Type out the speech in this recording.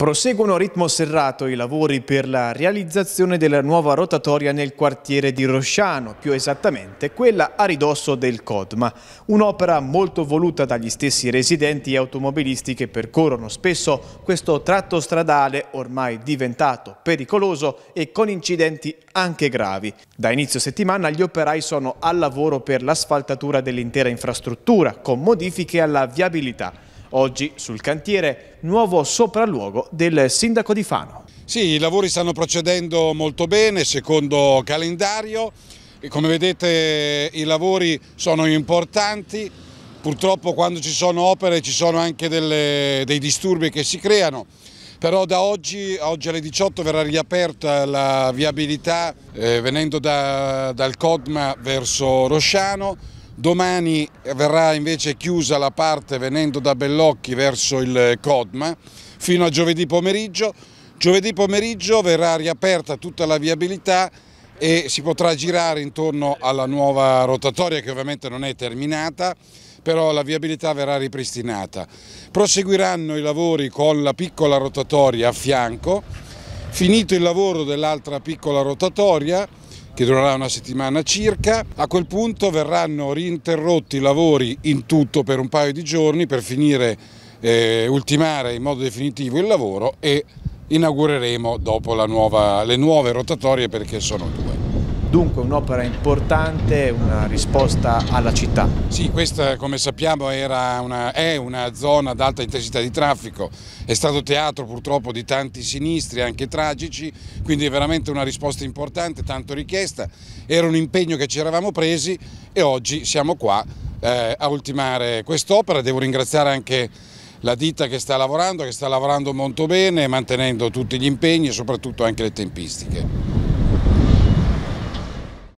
Proseguono a ritmo serrato i lavori per la realizzazione della nuova rotatoria nel quartiere di Rosciano, più esattamente quella a ridosso del Codma, un'opera molto voluta dagli stessi residenti e automobilisti che percorrono spesso questo tratto stradale ormai diventato pericoloso e con incidenti anche gravi. Da inizio settimana gli operai sono al lavoro per l'asfaltatura dell'intera infrastruttura, con modifiche alla viabilità. Oggi sul cantiere nuovo sopralluogo del sindaco di Fano. Sì, i lavori stanno procedendo molto bene secondo calendario. Come vedete i lavori sono importanti, purtroppo quando ci sono opere ci sono anche delle, dei disturbi che si creano, però da oggi, oggi alle 18 verrà riaperta la viabilità eh, venendo da, dal Codma verso Rosciano, Domani verrà invece chiusa la parte venendo da Bellocchi verso il Codma fino a giovedì pomeriggio. Giovedì pomeriggio verrà riaperta tutta la viabilità e si potrà girare intorno alla nuova rotatoria che ovviamente non è terminata però la viabilità verrà ripristinata. Proseguiranno i lavori con la piccola rotatoria a fianco, finito il lavoro dell'altra piccola rotatoria che durerà una settimana circa. A quel punto verranno rinterrotti i lavori in tutto per un paio di giorni per finire, eh, ultimare in modo definitivo il lavoro e inaugureremo dopo nuova, le nuove rotatorie perché sono due. Dunque un'opera importante, una risposta alla città. Sì, questa come sappiamo una, è una zona ad alta intensità di traffico, è stato teatro purtroppo di tanti sinistri, anche tragici, quindi è veramente una risposta importante, tanto richiesta, era un impegno che ci eravamo presi e oggi siamo qua eh, a ultimare quest'opera, devo ringraziare anche la ditta che sta lavorando, che sta lavorando molto bene, mantenendo tutti gli impegni e soprattutto anche le tempistiche.